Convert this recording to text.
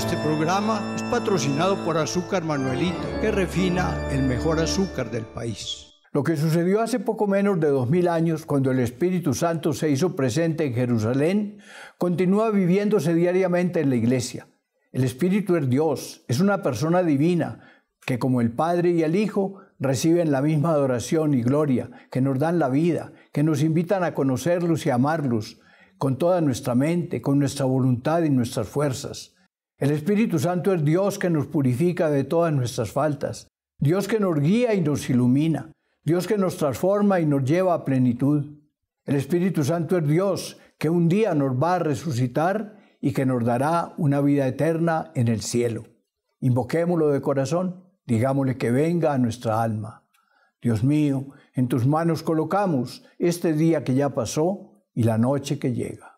Este programa es patrocinado por Azúcar Manuelito, que refina el mejor azúcar del país. Lo que sucedió hace poco menos de dos mil años, cuando el Espíritu Santo se hizo presente en Jerusalén, continúa viviéndose diariamente en la Iglesia. El Espíritu es Dios, es una persona divina, que como el Padre y el Hijo reciben la misma adoración y gloria, que nos dan la vida, que nos invitan a conocerlos y amarlos con toda nuestra mente, con nuestra voluntad y nuestras fuerzas. El Espíritu Santo es Dios que nos purifica de todas nuestras faltas, Dios que nos guía y nos ilumina, Dios que nos transforma y nos lleva a plenitud. El Espíritu Santo es Dios que un día nos va a resucitar y que nos dará una vida eterna en el cielo. Invoquémoslo de corazón, digámosle que venga a nuestra alma. Dios mío, en tus manos colocamos este día que ya pasó y la noche que llega.